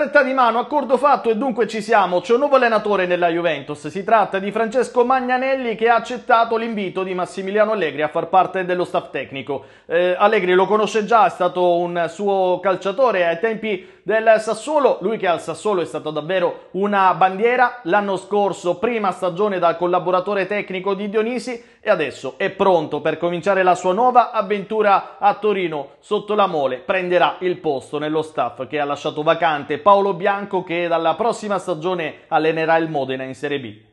Stretta di mano, accordo fatto e dunque ci siamo. C'è un nuovo allenatore nella Juventus. Si tratta di Francesco Magnanelli che ha accettato l'invito di Massimiliano Allegri a far parte dello staff tecnico. Eh, Allegri lo conosce già, è stato un suo calciatore ai tempi del Sassuolo. Lui che al Sassuolo è stato davvero una bandiera. L'anno scorso, prima stagione da collaboratore tecnico di Dionisi e adesso è pronto per cominciare la sua nuova avventura a Torino sotto la mole. Prenderà il posto nello staff che ha lasciato vacante Paolo Bianco che dalla prossima stagione allenerà il Modena in Serie B.